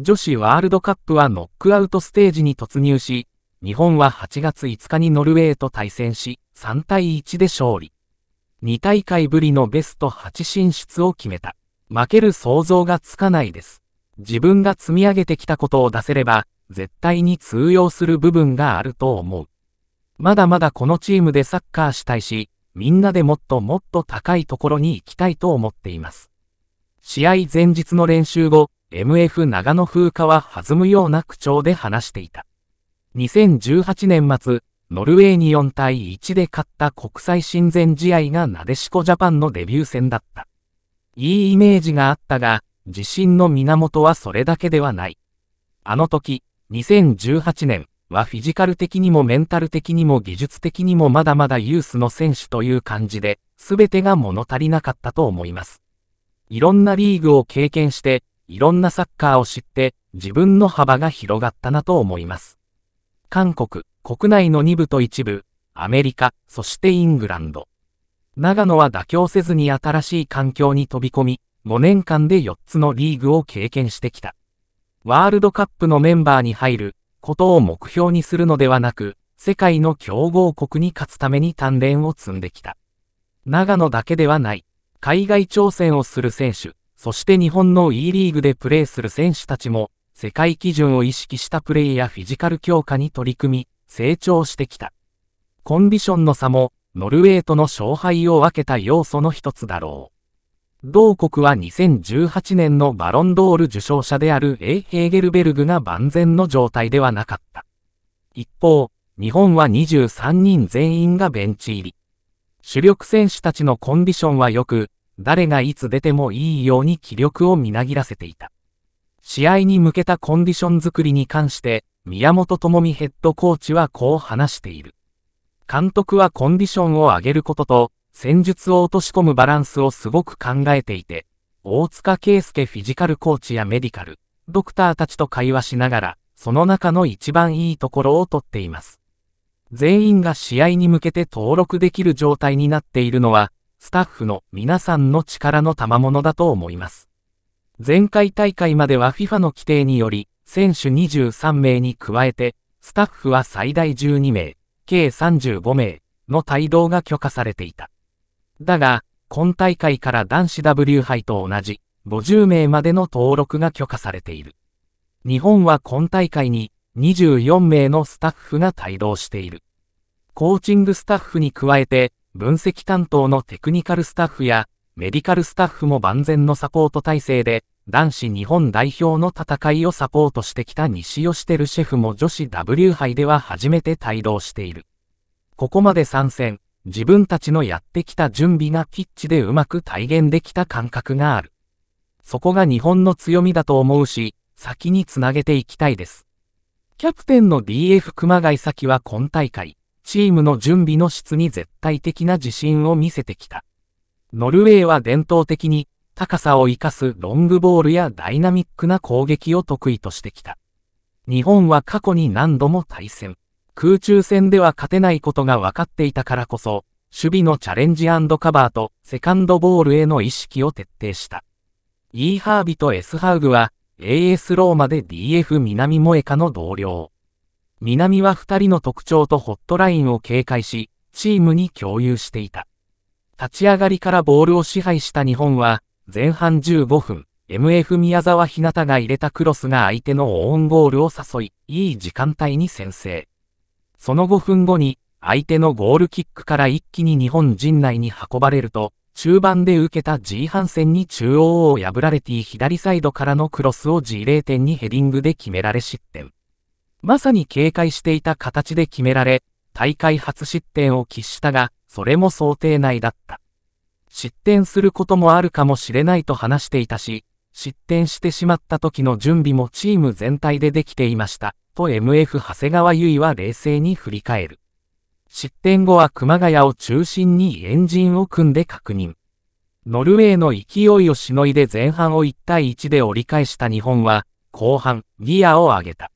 女子ワールドカップはノックアウトステージに突入し、日本は8月5日にノルウェーと対戦し、3対1で勝利。2大会ぶりのベスト8進出を決めた。負ける想像がつかないです。自分が積み上げてきたことを出せれば、絶対に通用する部分があると思う。まだまだこのチームでサッカーしたいし、みんなでもっともっと高いところに行きたいと思っています。試合前日の練習後、MF 長野風化は弾むような口調で話していた。2018年末、ノルウェーに4対1で勝った国際親善試合がなでしこジャパンのデビュー戦だった。いいイメージがあったが、自信の源はそれだけではない。あの時、2018年はフィジカル的にもメンタル的にも技術的にもまだまだユースの選手という感じで、全てが物足りなかったと思います。いろんなリーグを経験して、いろんなサッカーを知って自分の幅が広がったなと思います。韓国、国内の2部と1部、アメリカ、そしてイングランド。長野は妥協せずに新しい環境に飛び込み、5年間で4つのリーグを経験してきた。ワールドカップのメンバーに入ることを目標にするのではなく、世界の強豪国に勝つために鍛錬を積んできた。長野だけではない、海外挑戦をする選手、そして日本の E リーグでプレーする選手たちも、世界基準を意識したプレーやフィジカル強化に取り組み、成長してきた。コンディションの差も、ノルウェーとの勝敗を分けた要素の一つだろう。同国は2018年のバロンドール受賞者である A・ ヘーゲルベルグが万全の状態ではなかった。一方、日本は23人全員がベンチ入り。主力選手たちのコンディションは良く、誰がいつ出てもいいように気力をみなぎらせていた。試合に向けたコンディション作りに関して、宮本智美ヘッドコーチはこう話している。監督はコンディションを上げることと、戦術を落とし込むバランスをすごく考えていて、大塚圭介フィジカルコーチやメディカル、ドクターたちと会話しながら、その中の一番いいところをとっています。全員が試合に向けて登録できる状態になっているのは、スタッフの皆さんの力の賜物だと思います。前回大会までは FIFA の規定により、選手23名に加えて、スタッフは最大12名、計35名の帯同が許可されていた。だが、今大会から男子 W 杯と同じ、50名までの登録が許可されている。日本は今大会に24名のスタッフが帯同している。コーチングスタッフに加えて、分析担当のテクニカルスタッフやメディカルスタッフも万全のサポート体制で、男子日本代表の戦いをサポートしてきた西吉輝シェフも女子 W 杯では初めて帯同している。ここまで参戦、自分たちのやってきた準備がピッチでうまく体現できた感覚がある。そこが日本の強みだと思うし、先につなげていきたいです。キャプテンの DF 熊谷咲は今大会、チームの準備の質に絶対的な自信を見せてきた。ノルウェーは伝統的に高さを生かすロングボールやダイナミックな攻撃を得意としてきた。日本は過去に何度も対戦。空中戦では勝てないことが分かっていたからこそ、守備のチャレンジカバーとセカンドボールへの意識を徹底した。イーハービとエスハウグは AS ローマで DF 南萌歌の同僚。南は2人の特徴とホットラインを警戒し、チームに共有していた。立ち上がりからボールを支配した日本は、前半15分、MF 宮沢ひなたが入れたクロスが相手のオウンゴールを誘い、いい時間帯に先制。その5分後に、相手のゴールキックから一気に日本陣内に運ばれると、中盤で受けた G 反戦に中央を破られて左サイドからのクロスを G0 点にヘディングで決められ失点。まさに警戒していた形で決められ、大会初失点を喫したが、それも想定内だった。失点することもあるかもしれないと話していたし、失点してしまった時の準備もチーム全体でできていました、と MF 長谷川優衣は冷静に振り返る。失点後は熊谷を中心にエンジンを組んで確認。ノルウェーの勢いをしのいで前半を1対1で折り返した日本は、後半、ギアを上げた。